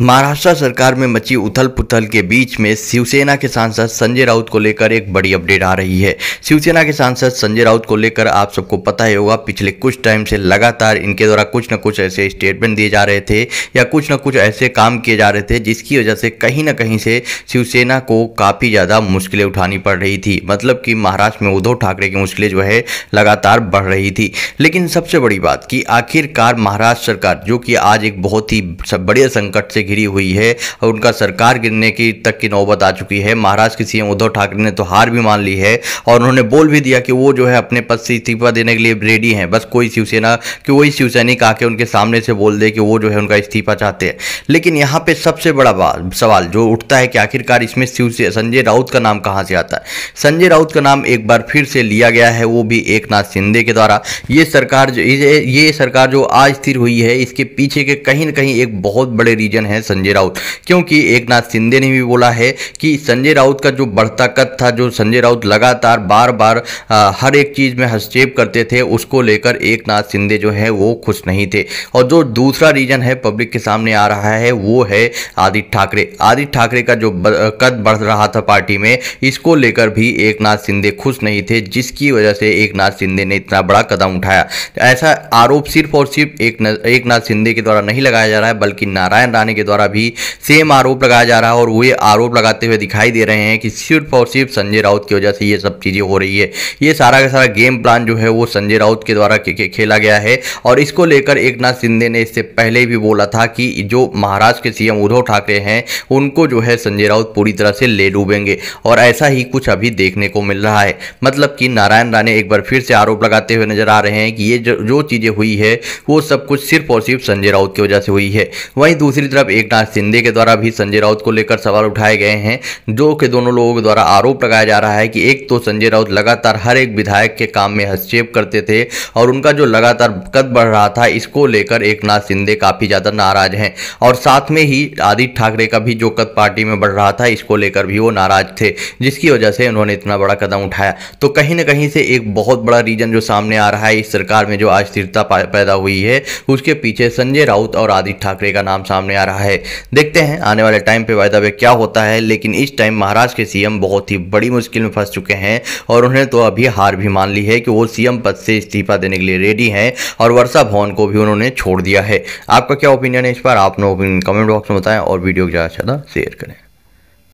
महाराष्ट्र सरकार में मची उथल पुथल के बीच में शिवसेना के सांसद संजय राउत को लेकर एक बड़ी अपडेट आ रही है शिवसेना के सांसद संजय राउत को लेकर आप सबको पता ही होगा पिछले कुछ टाइम से लगातार इनके द्वारा कुछ न कुछ ऐसे स्टेटमेंट दिए जा रहे थे या कुछ न कुछ ऐसे काम किए जा रहे थे जिसकी वजह से कहीं ना कहीं से शिवसेना को काफ़ी ज़्यादा मुश्किलें उठानी पड़ रही थी मतलब कि महाराष्ट्र में उद्धव ठाकरे की मुश्किलें जो है लगातार बढ़ रही थी लेकिन सबसे बड़ी बात कि आखिरकार महाराष्ट्र सरकार जो कि आज एक बहुत ही बड़े संकट से घिरी हुई है और उनका सरकार गिरने की तक की नौबत आ चुकी है महाराष्ट्र के सीएम उद्धव ठाकरे ने तो हार भी मान ली है और उन्होंने बोल भी दिया कि वो जो है अपने पद से इस्तीफा देने के लिए रेडी हैं बस कोई शिवसेना कि वही शिवसैनिक आके उनके सामने से बोल दे कि वो जो है उनका इस्तीफा चाहते हैं लेकिन यहाँ पर सबसे बड़ा सवाल जो उठता है कि आखिरकार इसमें शिव संजय राउत का नाम कहाँ से आता है संजय राउत का नाम एक बार फिर से लिया गया है वो भी एक नाथ शिंदे के द्वारा ये सरकार जो ये सरकार जो आज स्थिर हुई है इसके पीछे के कहीं ना कहीं एक बहुत बड़े रीजन है हैं संजय राउत क्योंकि एक नाथ शिंदे ने भी बोला है कि संजय राउत का जो बढ़ता कद था जो संजय राउत लगातार बार बार आ, हर एक चीज़ में हस्तक्षेप करते थे उसको लेकर एक नाथ शिंदे जो है वो खुश नहीं थे और जो दूसरा रीजन है पब्लिक के सामने आ रहा है वो है आदित्य ठाकरे आदित्य ठाकरे का जो कद बढ़ रहा था पार्टी में इसको लेकर भी एक नाथ शिंदे खुश नहीं थे जिसकी वजह से एक नाथ शिंदे ने इतना बड़ा कदम उठाया ऐसा आरोप सिर्फ और सिर्फ एक, न, एक नाथ शिंदे के द्वारा नहीं लगाया जा रहा है बल्कि नारायण राणे के द्वारा भी सेम आरोप लगाया जा रहा है और वे आरोप लगाते हुए दिखाई दे रहे हैं कि सिर्फ और सिर्फ संजय राउत की वजह से ये सब चीज़ें हो रही है ये सारा का सारा गेम प्लान जो है वो संजय राउत के द्वारा खेला गया है और इसको लेकर एक शिंदे ने इससे पहले भी बोला था कि जो महाराष्ट्र के सीएम उद्धव ठाकरे हैं उनको जो है संजय राउत पूरी तरह से ले डूबेंगे और ऐसा ही कुछ अभी देखने को मिल रहा है मतलब कि नारायण राणे एक बार फिर से आरोप लगाते हुए नजर आ रहे हैं कि ये जो चीज़ें हुई है वो सब कुछ सिर्फ और सिर्फ संजय राउत की वजह से हुई है वहीं दूसरी तरफ एकनाथ शिंदे के द्वारा भी संजय राउत को लेकर सवाल उठाए गए हैं जो कि दोनों लोगों के द्वारा आरोप लगाया जा रहा है कि एक तो संजय राउत लगातार हर एक विधायक के काम में हस्तक्षेप करते थे और उनका जो लगातार कद बढ़ रहा था इसको लेकर एक नाथ शिंदे काफ़ी ज़्यादा नाराज हैं और साथ में ही आदित्य ठाकरे का भी जो कद पार्टी में बढ़ रहा था इसको लेकर भी वो नाराज थे जिसकी वजह से उन्होंने इतना बड़ा कदम उठाया तो कहीं ना कहीं से एक बहुत बड़ा रीजन जो सामने आ रहा है इस सरकार में जो अस्थिरता पैदा हुई है उसके पीछे संजय राउत और आदित्य ठाकरे का नाम सामने आ रहा है है देखते हैं आने वाले टाइम पे वायदा क्या होता है लेकिन इस टाइम महाराष्ट्र के सीएम बहुत ही बड़ी मुश्किल में फंस चुके हैं और उन्होंने तो अभी हार भी मान ली है कि वो सीएम पद से इस्तीफा देने के लिए रेडी हैं और वर्षा भवन को भी उन्होंने छोड़ दिया है आपका क्या ओपिनियन है इस पर आप लोग कमेंट बॉक्स में बताएं और वीडियो को ज़्यादा से ज़्यादा शेयर करें